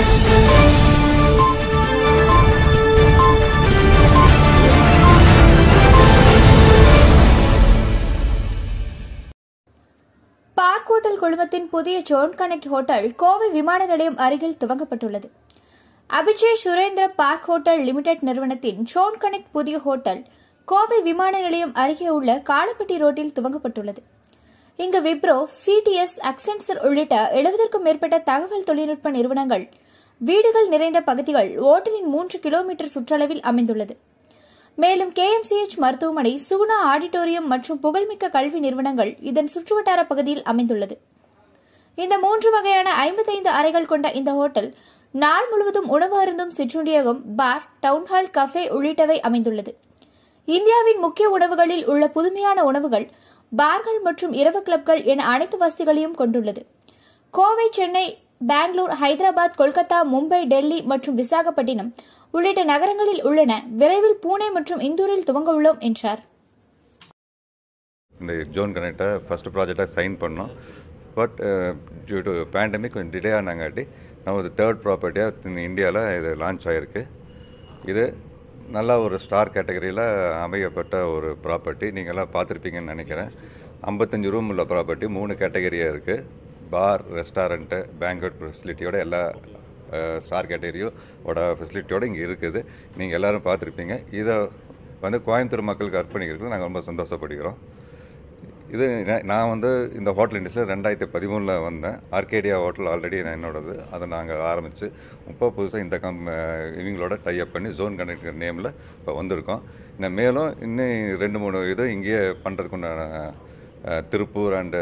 park hotel குழுமத்தின் புதிய zone connect hotel Kovai விமான நிலையம் அருகில் துவங்கப்பட்டுள்ளது Apeejay Surendra park hotel limited நிறுவனத்தின் ஜோன் கனெக்ட் புதிய ஹோட்டல் கோவை விமான நிலையம் அருகே உள்ள காலப்பட்டி ரோட்டில் துவங்கப்பட்டுள்ளது இங்கு விப்ரோ சிடிஎஸ் அக்சென்சர் உள்ளிட்ட எழுபதற்கும் மேற்பட்ட தகவல் தொழில்நுட்ப நிறுவனங்கள் வீடுகள் நிறைந்த பகுதிகள் ஓட்டலின் மூன்று கிலோமீட்டர் சுற்றளவில் அமைந்துள்ளது மேலும் எச் மருத்துவமனை சுகுணா ஆடிட்டோரியம் மற்றும் புகழ்மிக்க கல்வி நிறுவனங்கள் இதன் சுற்றுவட்டார பகுதியில் அமைந்துள்ளது இந்த மூன்று வகையான ஐம்பத்தைந்து அறைகள் கொண்ட இந்த ஹோட்டல் நாள் முழுவதும் உணவு அருந்தும் சிற்றுண்டியகம் பார் டவுன்ஹால் கஃபே உள்ளிட்டவை அமைந்துள்ளது இந்தியாவின் முக்கிய உணவுகளில் உள்ள புதுமையான உணவுகள் பார்கள் மற்றும் இரவு கிளப்கள் என அனைத்து வசதிகளையும் கொண்டுள்ளது கோவை சென்னை பெங்களூர் ஹைதராபாத் கொல்கத்தா மும்பை டெல்லி மற்றும் விசாகப்பட்டினம் உள்ளிட்ட நகரங்களில் உள்ளன விரைவில் பூனே மற்றும் இந்தூரில் துவங்க உள்ளோம் என்றார் இந்த ஜோன் கனெக்டை ஃபஸ்ட் ப்ராஜெக்டாக சைன் பண்ணோம் பட் டியூ டு பேண்டமிக் கொஞ்சம் டிலே ஆனாங்காட்டி நமது தேர்ட் ப்ராப்பர்ட்டியாக இந்த இந்தியாவில் இது லான்ச் ஆகிருக்கு இது நல்லா ஒரு ஸ்டார் கேட்டகரியில் அமையப்பட்ட ஒரு ப்ராப்பர்ட்டி நீங்கள்லாம் பார்த்துருப்பீங்கன்னு நினைக்கிறேன் ஐம்பத்தஞ்சு ரூம் உள்ள ப்ராப்பர்ட்டி மூணு கேட்டகரியாக இருக்குது பார் ரெஸ்டாரண்ட்டு பேங்க்வெட் ஃபெசிலிட்டியோட எல்லா ஸ்டார் கேட்டேரியோட ஃபெசிலிட்டியோடு இங்கே இருக்குது நீங்கள் எல்லோரும் பார்த்துருப்பீங்க இதை வந்து கோயம்புத்தூர் மக்களுக்கு அர்ப்பணிக்கிறது நாங்கள் ரொம்ப சந்தோஷப்படுகிறோம் இது நான் வந்து இந்த ஹோட்டல் இண்டஸ்ட்ரியில் ரெண்டாயிரத்தி பதிமூணில் வந்தேன் ஆர்கேடியா ஹோட்டல் ஆல்ரெடி நான் என்னோடது அதை நாங்கள் ஆரம்பித்து இப்போ புதுசாக இந்த கம் இவங்களோட அப் பண்ணி ஜோன் கண்டக்டர் நேமில் இப்போ வந்திருக்கோம் இந்த மேலும் இன்னும் ரெண்டு மூணு இதை இங்கேயே பண்ணுறதுக்குண்டான திருப்பூர் அண்டு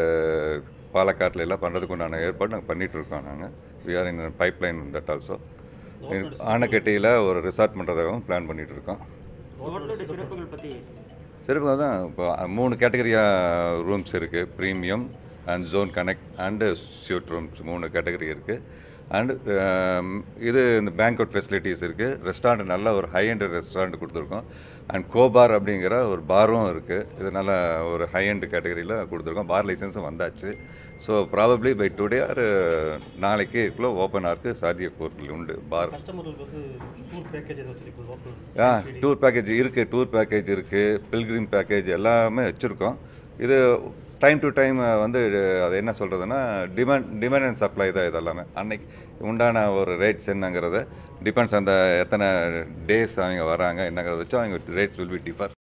பாலக்காட்டில் எல்லாம் பண்ணுறதுக்கு உண்டான ஏற்பாடு நாங்கள் பண்ணிகிட்ருக்கோம் நாங்கள் we are in pipeline that also ஆனக்கட்டியில் ஒரு ரிசார்ட் பண்ணுறதாகவும் பிளான் பண்ணிகிட்ருக்கோம் சிறப்பு தான் இப்போ மூணு கேட்டகரியாக ரூம்ஸ் இருக்குது premium and zone connect and suite rooms மூணு கேட்டகரி இருக்குது அண்டு um, இது இந்த பேங்க்அவுட் ஃபெசிலிட்டிஸ் இருக்குது ரெஸ்டாரண்ட் நல்ல ஒரு ஹை ஹைஎண்ட் ரெஸ்டாரண்ட் கொடுத்துருக்கோம் அண்ட் கோபார் அப்படிங்கிற ஒரு பாரும் இருக்குது இது நல்ல ஒரு ஹை ஹைஎண்ட் கேட்டகரியில் கொடுத்துருக்கோம் பார் லைசன்ஸும் வந்தாச்சு so probably by today or நாளைக்கு இருக்குள்ள ஓப்பன் சாதிய கோர்ட்டில் உண்டு பார் ஆ டூர் பேக்கேஜ் இருக்குது டூர் பேக்கேஜ் இருக்குது பில்கிரிம் பேக்கேஜ் எல்லாமே வச்சுருக்கோம் இது டைம் டு டைம் வந்து அது என்ன சொல்கிறதுனா டிமாண்ட் டிமாண்ட் அண்ட் சப்ளை தான் இதெல்லாமே அன்னைக்கு உண்டான ஒரு ரேட்ஸ் என்னங்கிறது டிபெண்ட்ஸ் அந்த எத்தனை டேஸ் அவங்க வராங்க என்னங்கிறத வச்சு அவங்க ரேட்ஸ் வில் பி டிஃபர்